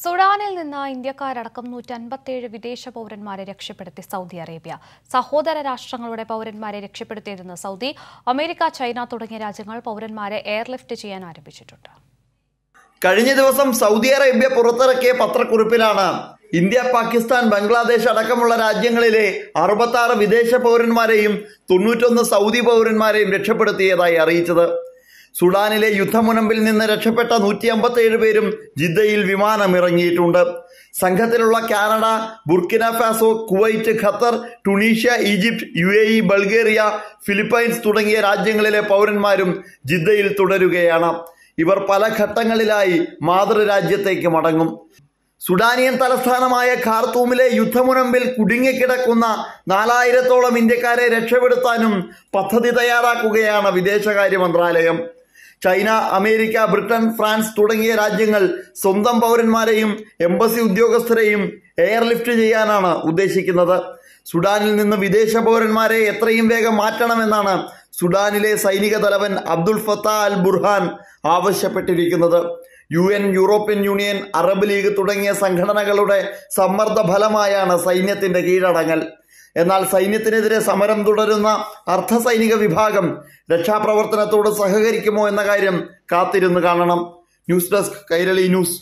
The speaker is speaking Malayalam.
സുഡാനിൽ നിന്ന് ഇന്ത്യക്കാരടക്കം നൂറ്റൻപത്തേഴ് വിദേശ പൗരന്മാരെ രക്ഷപ്പെടുത്തി സൗദി അറേബ്യ സഹോദര രാഷ്ട്രങ്ങളുടെ പൗരന്മാരെ രക്ഷപ്പെടുത്തിയതെന്ന് സൗദി അമേരിക്ക ചൈന തുടങ്ങിയ രാജ്യങ്ങൾ പൗരന്മാരെ എയർലിഫ്റ്റ് ചെയ്യാൻ ആരംഭിച്ചിട്ടുണ്ട് കഴിഞ്ഞ ദിവസം സൗദി അറേബ്യ പുറത്തിറക്കിയ പത്രക്കുറിപ്പിലാണ് ഇന്ത്യ പാകിസ്ഥാൻ ബംഗ്ലാദേശ് അടക്കമുള്ള രാജ്യങ്ങളിലെ അറുപത്തി വിദേശ പൗരന്മാരെയും തൊണ്ണൂറ്റൊന്ന് സൗദി പൗരന്മാരെയും രക്ഷപ്പെടുത്തിയതായി അറിയിച്ചത് സുഡാനിലെ യുദ്ധമുനമ്പിൽ നിന്ന് രക്ഷപ്പെട്ട നൂറ്റി അമ്പത്തേഴ് പേരും ജിദ്ദയിൽ വിമാനമിറങ്ങിയിട്ടുണ്ട് സംഘത്തിലുള്ള Canada Burkina Faso Kuwait Qatar Tunisia Egypt U A E Bulgaria Philippines തുടങ്ങിയ രാജ്യങ്ങളിലെ പൗരന്മാരും ജിദ്ദയിൽ തുടരുകയാണ് ഇവർ പല ഘട്ടങ്ങളിലായി മാതൃരാജ്യത്തേക്ക് മടങ്ങും സുഡാനിയൻ തലസ്ഥാനമായ ഖാർത്തൂമിലെ യുദ്ധമുനമ്പിൽ കുടുങ്ങിക്കിടക്കുന്ന നാലായിരത്തോളം ഇന്ത്യക്കാരെ രക്ഷപ്പെടുത്താനും പദ്ധതി തയ്യാറാക്കുകയാണ് വിദേശകാര്യ മന്ത്രാലയം ചൈന അമേരിക്ക ബ്രിട്ടൻ ഫ്രാൻസ് തുടങ്ങിയ രാജ്യങ്ങൾ സ്വന്തം പൗരന്മാരെയും എംബസി ഉദ്യോഗസ്ഥരെയും എയർലിഫ്റ്റ് ചെയ്യാനാണ് ഉദ്ദേശിക്കുന്നത് സുഡാനിൽ നിന്ന് വിദേശ പൗരന്മാരെ എത്രയും വേഗം മാറ്റണമെന്നാണ് സുഡാനിലെ സൈനിക തലവൻ അബ്ദുൾ ഫത്ത അൽ ബുർഹാൻ ആവശ്യപ്പെട്ടിരിക്കുന്നത് U N European Union Arab League തുടങ്ങിയ സംഘടനകളുടെ സമ്മർദ്ദ ഫലമായാണ് സൈന്യത്തിന്റെ കീഴടങ്ങൽ എന്നാൽ സൈന്യത്തിനെതിരെ സമരം തുടരുന്ന അർദ്ധസൈനിക വിഭാഗം രക്ഷാപ്രവർത്തനത്തോട് സഹകരിക്കുമോ എന്ന കാര്യം കാത്തിരുന്ന് കാണണം ന്യൂസ് ഡെസ്ക് കൈരളി ന്യൂസ്